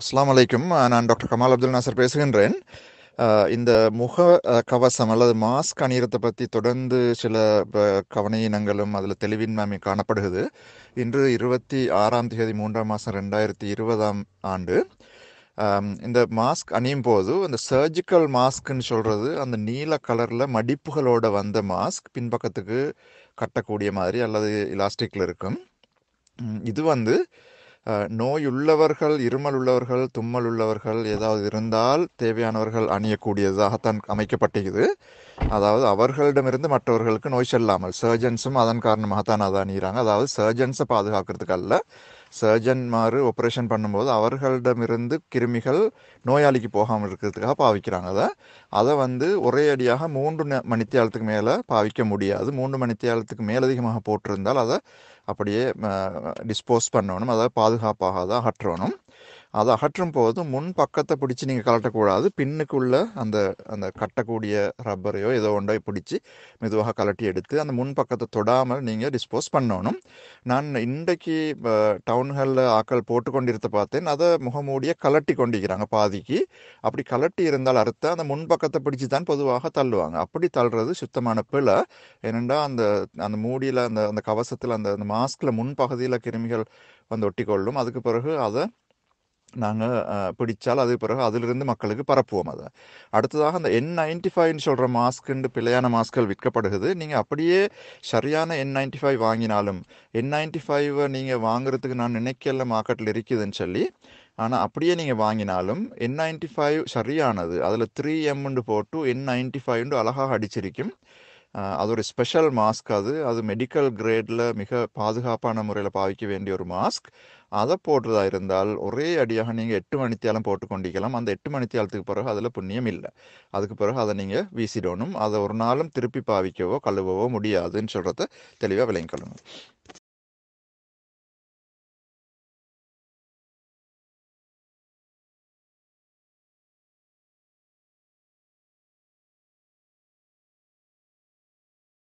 அஸ்லாம் வலைக்கும் uh, நான் டாக்டர் கமால் அப்துல் நாசர் பேசுகின்றேன் uh, இந்த முக uh, கவசம் அல்லது மாஸ்க் அணியத்தை பற்றி தொடர்ந்து சில கவனையினங்களும் அதில் தெளிவின்மை காணப்படுகிறது இன்று இருபத்தி ஆறாம் தேதி மூன்றாம் மாதம் ரெண்டாயிரத்தி இருபதாம் ஆண்டு um, இந்த மாஸ்க் அணியும் போது அந்த சர்ஜிக்கல் மாஸ்க்னு சொல்கிறது அந்த நீல கலரில் மடிப்புகளோட வந்த மாஸ்க் பின்பக்கத்துக்கு கட்டக்கூடிய மாதிரி அல்லது இலாஸ்டிக்கில் இருக்கும் um, இது வந்து நோய் உள்ளவர்கள் இருமல் உள்ளவர்கள் தும்மல் உள்ளவர்கள் ஏதாவது இருந்தால் தேவையானவர்கள் அணியக்கூடியதாகத்தான் அமைக்கப்பட்டிருக்குது அதாவது அவர்களிடமிருந்து மற்றவர்களுக்கு நோய் செல்லாமல் சர்ஜன்ஸும் அதன் காரணமாகத்தான் அதை அணியிறாங்க அதாவது சர்ஜன்ஸை பாதுகாக்கிறதுக்கு அல்ல சர்ஜன்மார் ஆப்ரேஷன் பண்ணும்போது அவர்களிடமிருந்து கிருமிகள் நோயாளிக்கு போகாமல் இருக்கிறதுக்காக பாவிக்கிறாங்க அதை அதை வந்து ஒரே அடியாக மூன்று மணித்தியாலத்துக்கு மேலே பாவிக்க முடியாது மூன்று மணித்தியாலத்துக்கு மேலதிகமாக போட்டிருந்தால் அதை அப்படியே டிஸ்போஸ் பண்ணணும் அதை பாதுகாப்பாக தான் அகற்றணும் அதை அகற்றும் போது முன் பக்கத்தை பிடிச்சி நீங்கள் கலட்டக்கூடாது பின்னுக்குள்ளே அந்த அந்த கட்டக்கூடிய ரப்பரையோ ஏதோ ஒன்றை பிடிச்சி மெதுவாக கலட்டி எடுத்து அந்த முன் பக்கத்தை தொடாமல் நீங்கள் டிஸ்போஸ் பண்ணணும் நான் இன்றைக்கு டவுன்ஹாலில் ஆக்கள் போட்டு கொண்டிருந்த பார்த்தேன் அதை முகமூடியை கலட்டி கொண்டிருக்கிறாங்க பாதிக்கு அப்படி கலட்டி இருந்தால் அறுத்த அந்த முன் பக்கத்தை பிடிச்சி தான் பொதுவாக தள்ளுவாங்க அப்படி தள்ளுறது சுத்தமான பிழை ஏனெண்டா அந்த அந்த மூடியில் அந்த அந்த கவசத்தில் அந்த அந்த மாஸ்கில் முன்பகுதியில் கிருமிகள் வந்து ஒட்டி கொள்ளும் அதுக்கு பிறகு அதை நாங்கள் பிடிச்சால் அது பிறகு அதிலிருந்து மக்களுக்கு பரப்புவோம் அதை அடுத்ததாக அந்த என் நைன்டி ஃபைவ்னு சொல்கிற மாஸ்க்குண்டு பிழையான மாஸ்க்கள் விற்கப்படுகிறது நீங்கள் அப்படியே சரியான என் நைன்டி ஃபைவ் வாங்கினாலும் என் நைன்டி ஃபைவை நீங்கள் வாங்குறதுக்கு நான் நினைக்கல மார்க்கெட்டில் இருக்குதுன்னு சொல்லி ஆனால் அப்படியே நீங்கள் வாங்கினாலும் என் நைன்டி ஃபைவ் சரியானது அதில் த்ரீ எம்முண்டு போட்டு என் நைன்டி ஃபைவ்னு அழகாக அடிச்சிருக்கும் அது ஒரு ஸ்பெஷல் மாஸ்க் அது அது மெடிக்கல் கிரேடில் மிக பாதுகாப்பான முறையில் பாவிக்க வேண்டிய ஒரு மாஸ்க் அதை போடுறதா இருந்தால் ஒரே அடியாக நீங்கள் எட்டு மணித்தியாலம் போட்டுக்கொண்டிக்கலாம் அந்த எட்டு மணித்தியாலத்துக்கு பிறகு அதில் புண்ணியம் இல்லை அதுக்கு பிறகு அதை நீங்கள் வீசிடணும் அதை ஒரு நாளும் திருப்பி பாவிக்கவோ கழுவவோ முடியாதுன்னு சொல்கிறத தெளிவாக விளங்கிக்கொள்ளணும்